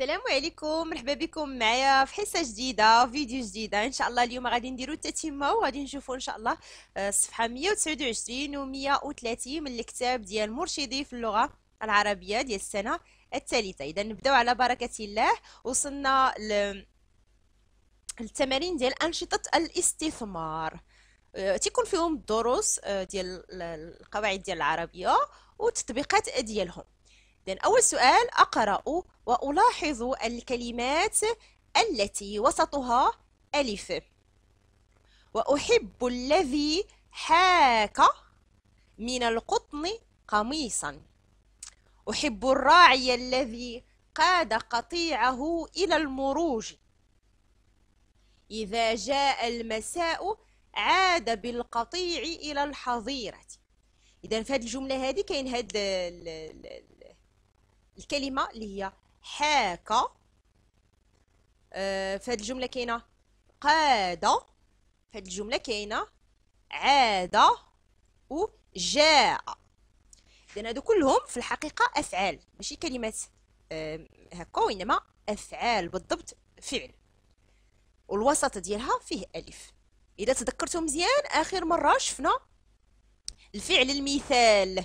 السلام عليكم مرحبا بكم معايا في حصه جديده فيديو جديده ان شاء الله اليوم غادي نديرو التتمه وغادي نشوفوا ان شاء الله آه، الصفحه 129 و 130 من الكتاب ديال مرشدي في اللغه العربيه ديال السنه الثالثه اذا نبداو على بركه الله وصلنا ل... التمارين ديال انشطه الاستثمار آه، تيكون فيهم الدروس آه، ديال القواعد ديال العربيه وتطبيقات ديالهم إذن أول سؤال أقرأ وألاحظ الكلمات التي وسطها ألف وأحب الذي حاك من القطن قميصا أحب الراعي الذي قاد قطيعه إلى المروج إذا جاء المساء عاد بالقطيع إلى الحظيرة إذا في هذه الجملة هذه كاين هاد الكلمه اللي هي حاكى آه، في هذه الجمله كاينه قاد في هذه الجمله كاينه عاد وجاء اذا هادو كلهم في الحقيقه افعال ماشي كلمات آه، هكا وانما افعال بالضبط فعل والوسط ديالها فيه الف اذا تذكرتم مزيان اخر مره شفنا الفعل المثال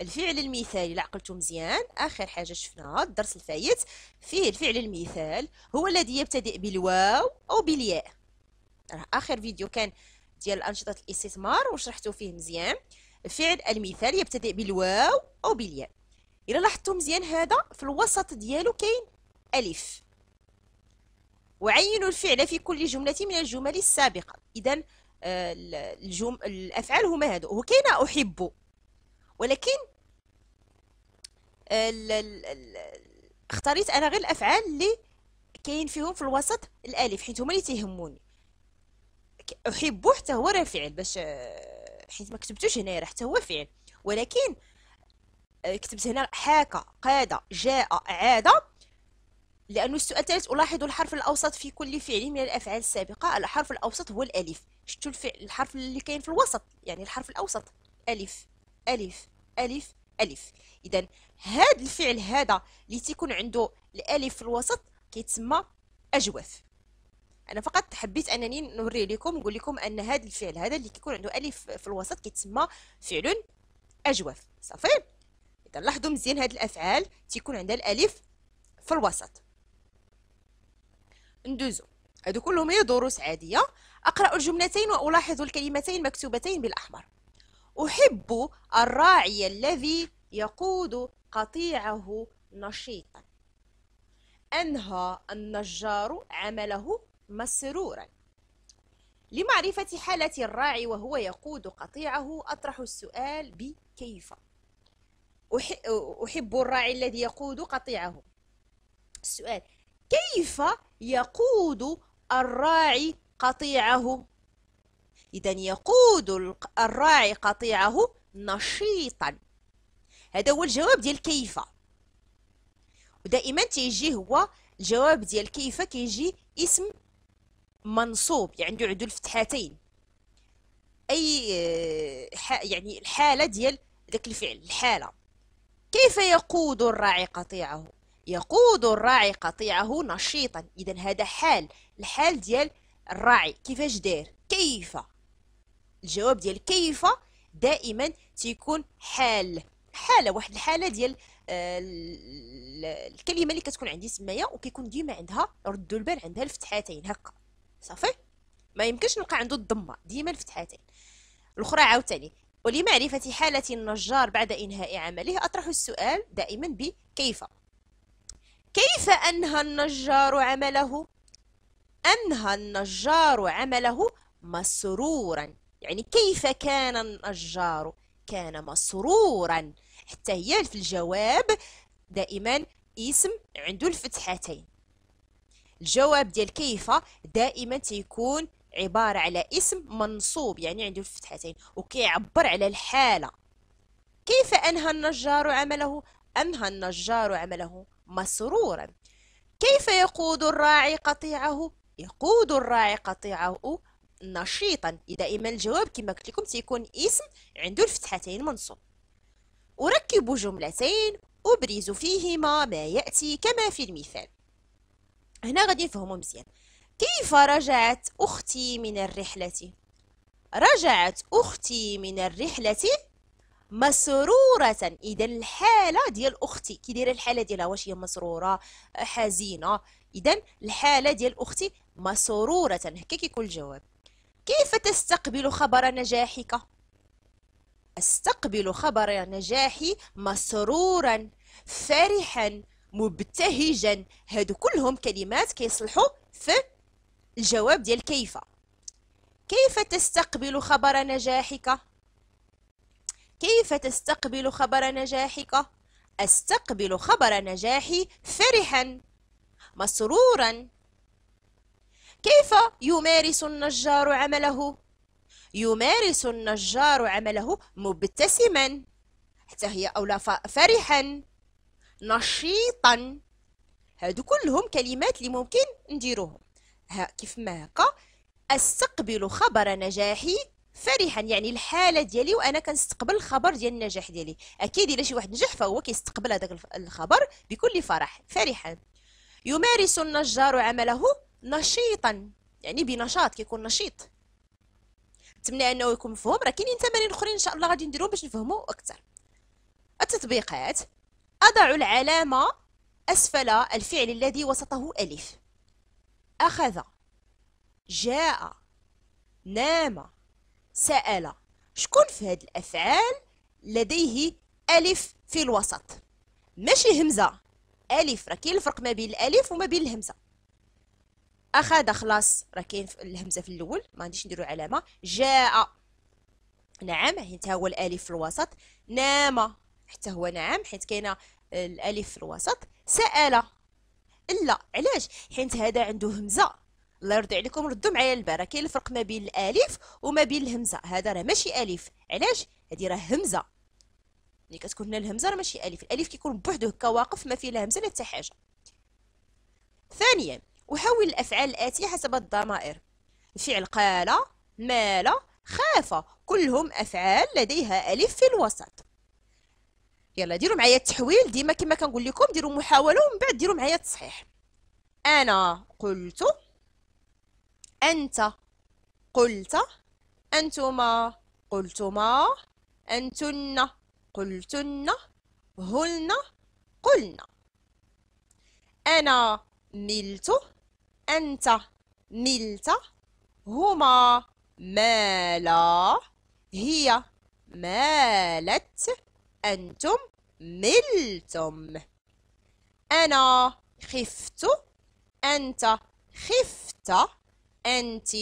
الفعل المثالي لا عقلتو مزيان اخر حاجه شفناها الدرس الفايت فيه الفعل المثال هو الذي يبتدئ بالواو او بالياء راه اخر فيديو كان ديال انشطه الاستثمار وشرحتو فيه مزيان الفعل المثال يبتدئ بالواو او بالياء الا لاحظتو مزيان هذا في الوسط ديالو كاين الف وعينوا الفعل في كل جمله من الجمل السابقه اذا آه، الجم... الافعال هما هادو وكاينه احب ولكن ال ال ال اختاريت انا غير الافعال اللي كاين فيهم في الوسط الالف حيت هما اللي تيهموني احب حتى هو راه فعل باش حيت ما كتبتوش هنايا راه حتى هو فعل ولكن كتبت هنا حاكى قاد جاء عاد لأن السؤال الثالث ألاحظ الحرف الأوسط في كل فعل من الأفعال السابقة الحرف الأوسط هو الألف شفتوا الحرف اللي كاين في الوسط يعني الحرف الأوسط ألف ألف ألف ألف إذا هذا الفعل هذا اللي تيكون عنده الألف في الوسط كيتسمى أجوف أنا فقط حبيت أنني نوري لكم نقول لكم أن هذا الفعل هذا اللي كيكون عنده ألف في الوسط كيتسمى فعل أجوف صافي إذا لاحظوا مزيان هاد الأفعال تيكون عندها الألف في الوسط ندوزو هادو كلهم هي دروس عادية أقرأ الجملتين وألاحظ الكلمتين مكتوبتين بالأحمر أحب الراعي الذي يقود قطيعه نشيطا أنهى النجار عمله مسرورا لمعرفة حالة الراعي وهو يقود قطيعه أطرح السؤال بكيف أحب الراعي الذي يقود قطيعه السؤال كيف يقود الراعي قطيعه إذا يقود الراعي قطيعه نشيطا هذا هو الجواب ديال كيف ودائما تيجي هو الجواب ديال كيف كيجي اسم منصوب يعني عنده عدو الفتحتين اي آه، يعني الحاله ديال ذاك الفعل الحاله كيف يقود الراعي قطيعه يقود الراعي قطيعه نشيطا اذا هذا حال الحال ديال الراعي كيفاش داير كيف الجواب ديال كيف دائما تيكون حال حاله واحد الحاله ديال آه، الكلمه اللي كتكون عندي سمايه وكيكون ديما عندها ردوا البال عندها الفتحتين هكا صافي ما يمكنش نلقى عنده الضمه ديما الفتحتين الاخرى عاوتاني ولمعرفه حاله النجار بعد انهاء عمله اطرح السؤال دائما بكيف كيف انهى النجار عمله انهى النجار عمله مسرورا يعني كيف كان النجار كان مسرورا حتى هي في الجواب دائما اسم عنده الفتحتين الجواب ديال كيف دائما تيكون عبارة على اسم منصوب يعني عنده الفتحتين وكيعبر على الحالة كيف أنهى النجار عمله؟ أنهى النجار عمله مسرورا كيف يقود الراعي قطيعه؟ يقود الراعي قطيعه نشيطا دائما الجواب كما قلت لكم تيكون اسم عنده الفتحتين منصوب أركب جملتين أبرز فيهما ما يأتي كما في المثال هنا غادي نفهمو مزيان كيف رجعت أختي من الرحلة؟ رجعت أختي من الرحلة مسرورة إذا الحالة ديال أختي كي دايرة الحالة ديالها واش هي مسرورة حزينة إذا الحالة ديال أختي مسرورة هكا كيكون الجواب كيف تستقبل خبر نجاحك؟ أستقبل خبر نجاحي مسرورا فرحا مبتهجا هادو كلهم كلمات كيصلحوا في الجواب ديال كيف كيف تستقبل خبر نجاحك كيف تستقبل خبر نجاحك استقبل خبر نجاحي فرحا مسرورا كيف يمارس النجار عمله يمارس النجار عمله مبتسما حتى هي أولى فرحا نشيطا هادو كلهم كلمات اللي ممكن نديروهم ها كيف ما هكا استقبل خبر نجاحي فرحا يعني الحاله ديالي وانا كنستقبل الخبر ديال النجاح ديالي اكيد الا شي واحد نجح فهو كيستقبل هذاك الخبر بكل فرح فرحا يمارس النجار عمله نشيطا يعني بنشاط كيكون نشيط نتمنى انه يكون مفهوم راه كاينين تمارين اخرين ان شاء الله غادي نديرو باش نفهمو اكثر التطبيقات اضع العلامه اسفل الفعل الذي وسطه الف اخذ جاء نام سال شكون في هاد الافعال لديه الف في الوسط ماشي همزه الف راه كاين الفرق ما بين الالف وما بين الهمزه اخذ خلاص راه كاين الهمزه في الاول ما غاديش نديرو علامه جاء نعم حيت هو الالف في الوسط نام حتى هو نعم حيت كاينه الالف في الوسط سال لا علاش حيت هذا عنده همزه الله يرضي عليكم ردوا معايا البا كاين الفرق ما بين الالف وما بين الهمزه هذا راه ماشي الف علاش هذه راه همزه ملي كتكون هنا الهمزه راه ماشي الف الالف كيكون بوحدو هكا واقف ما فيه لا همزه لا حتى حاجه ثانيا وحول الأفعال الآتية حسب الضمائر الفعل قال مال خاف كلهم أفعال لديها ألف في الوسط يلا ديروا معايا التحويل ديما كما كنقول لكم ديروا محاولة ومن بعد ديروا معايا التصحيح أنا قلت أنت قلت أنتما قلتما أنتن قلتن هن قلنا أنا ملت أنت ملت هما مالا هي مالت أنتم ملتم أنا خفت أنت خفت أنت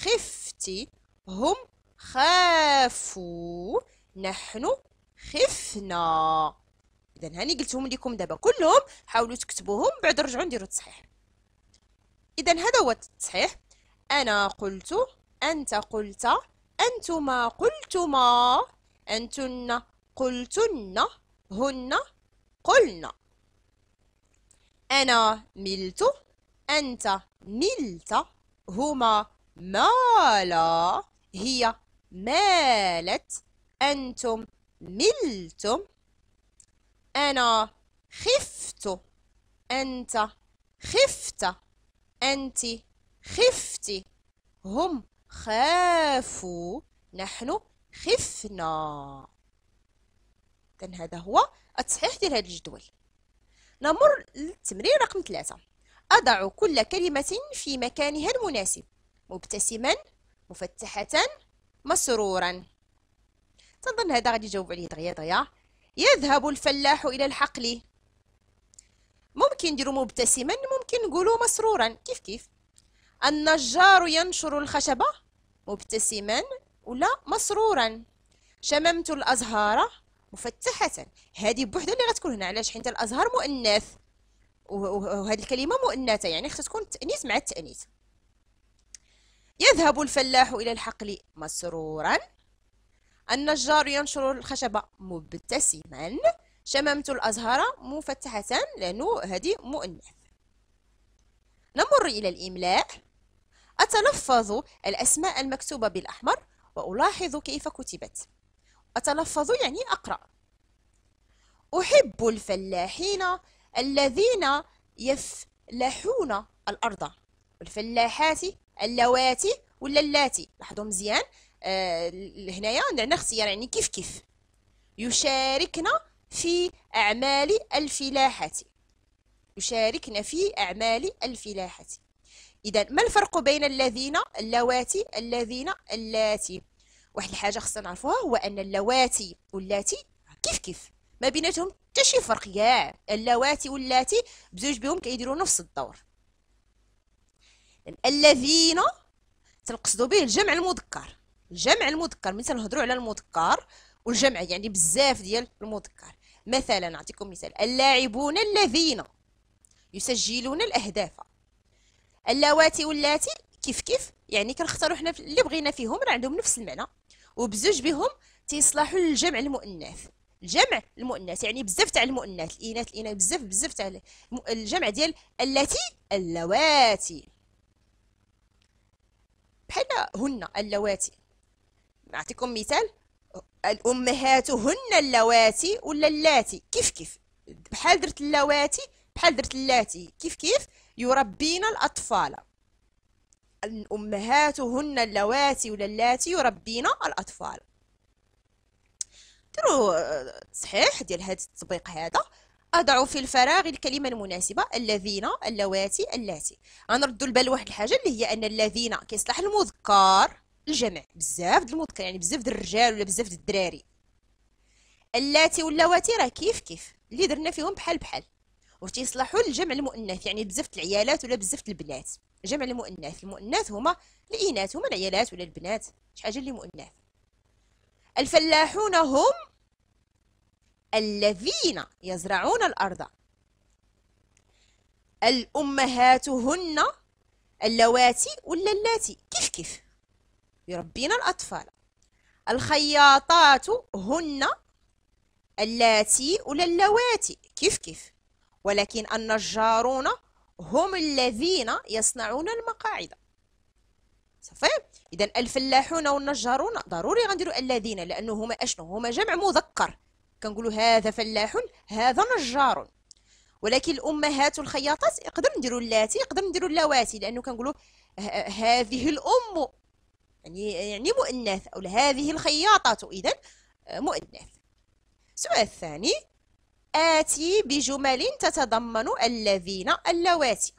خفتي هم خافوا نحن خفنا إذا هاني قلتهم لكم دابا كلهم حاولوا تكتبوهم بعد رجعوا نديروا التصحيح إذا هذا هو التصحيح أنا قلت أنت قلت أنتما قلتما أنتن قلتن هن قلنا أنا ملت أنت ملت هما مالا هي مالت أنتم ملتم أنا خفت أنت خفت أنت خفتي هم خافوا نحن خفنا إذن هذا هو التصحيح ديال هذا الجدول نمر للتمرين رقم ثلاثة أضع كل كلمة في مكانها المناسب مبتسما مفتحة مسرورا تنظن هذا غادي يجاوب عليه دغيا دغيا يذهب الفلاح إلى الحقل ممكن نديرو مبتسما ممكن نقولو مسرورا كيف كيف النجار ينشر الخشبة مبتسما ولا مسرورا شممت الأزهار مفتحة هذه بوحدها اللي غتكون هنا علاش حيت الأزهار مؤنث وهذه الكلمة مؤنثة يعني خصها تكون تأنيث مع التأنيث يذهب الفلاح إلى الحقل مسرورا النجار ينشر الخشبة مبتسما شمامة الأزهار مفتحتان لأنه هذه مؤنث نمر إلى الإملاء أتلفظ الأسماء المكتوبة بالأحمر وألاحظ كيف كتبت أتلفظ يعني أقرأ أحب الفلاحين الذين يفلحون الأرض الفلاحات اللواتي ولا اللاتي لاحظوا مزيان آه هنايا عندنا اختيار يعني كيف كيف يشاركنا في أعمال الفلاحة يشاركن في أعمال الفلاحة إذا ما الفرق بين الذين اللواتي الذين اللاتي واحد الحاجة خصنا نعرفوها هو أن اللواتي واللاتي كيف كيف ما بيناتهم تشي فرق يا اللواتي واللاتي بزوج بهم كيديروا نفس الدور الذين تنقصدوا به الجمع المذكر الجمع المذكر مثلا نهضروا على المذكر والجمع يعني بزاف ديال المذكر مثلا نعطيكم مثال اللاعبون الذين يسجلون الأهداف اللواتي واللاتي كيف كيف يعني كنختاروا حنا اللي بغينا فيهم راه عندهم نفس المعنى وبزوج بهم تيصلحوا للجمع المؤنث الجمع المؤنث يعني بزاف تاع المؤنث الاناث الاناث بزاف بزاف تاع الجمع ديال التي اللواتي بحال هن اللواتي نعطيكم مثال الامهات هن اللواتي ولا اللاتي كيف كيف بحال درت اللواتي بحال درت اللاتي كيف كيف يربين الاطفال الامهات هن اللواتي ولا اللاتي يربين الاطفال ديروا صحيح ديال هذا التطبيق هذا اضع في الفراغ الكلمه المناسبه الذين اللواتي اللاتي غنردوا البال واحد الحاجه اللي هي ان الذين كيصلح المذكر الجمع بزاف د المذكر يعني بزاف د الرجال ولا بزاف د الدراري اللاتي واللواتي راه كيف كيف اللي درنا فيهم بحال بحال وتيصلحوا للجمع المؤنث يعني بزاف العيالات ولا بزاف البنات جمع المؤنث المؤنث هما الاناث هما العيالات ولا البنات شي حاجه اللي مؤنث الفلاحون هم الذين يزرعون الارض الامهات هن اللواتي ولا اللاتي كيف كيف يربين الأطفال الخياطات هن اللاتي ولا اللواتي كيف كيف ولكن النجارون هم الذين يصنعون المقاعد صافي اذا الفلاحون والنجارون ضروري غنديروا الذين لانه هما اشنو هما جمع مذكر كنقولوا هذا فلاح هذا نجار ولكن الامهات الخياطات يقدر نديروا اللاتي يقدر نديروا اللواتي لانه كنقولوا هذه الام يعني يعني مؤنث أو هذه الخياطة إذا آه، مؤنث السؤال الثاني آتي بجمل تتضمن الذين اللواتي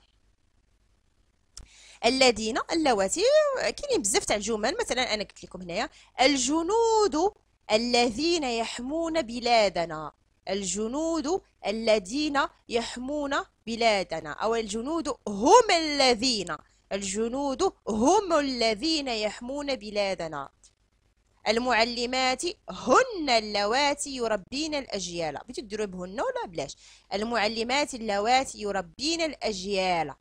الذين اللواتي كاينين بزاف تاع الجمل مثلا انا قلت لكم هنايا الجنود الذين يحمون بلادنا الجنود الذين يحمون بلادنا او الجنود هم الذين الجنود هم الذين يحمون بلادنا المعلمات هن اللواتي يربين الأجيال بغيتو بهن ولا بلاش المعلمات اللواتي يربين الأجيال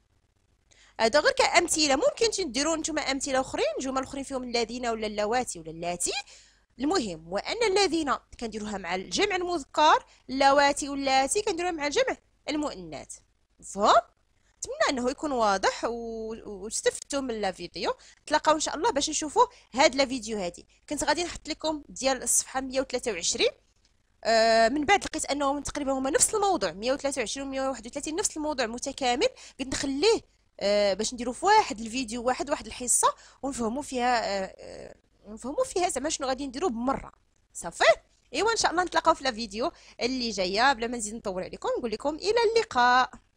هذا غير كأمثلة ممكن تديروا نتوما أمثلة أخرين جمل أخرين فيهم الذين ولا اللواتي ولا اللاتي المهم وأن الذين كنديروها مع الجمع المذكر اللواتي واللاتي كنديروها مع الجمع المؤنث مفهوم نتمنى انه يكون واضح واستفدتوا من لا فيديو نتلاقاو ان شاء الله باش نشوفوا هاد لا فيديو هادي كنت غادي نحط لكم ديال الصفحه 123 آه من بعد لقيت انهم تقريبا هما نفس الموضوع 123 و 131 نفس الموضوع متكامل قلت نخليه آه باش نديرو في واحد الفيديو واحد واحد الحصه ونفهموا فيها آه, آه، نفهموا فيها زعما شنو غادي نديرو بمره صافي ايوا ان شاء الله نتلاقاو في لا فيديو اللي جايه بلا ما نزيد نطول عليكم نقول لكم الى اللقاء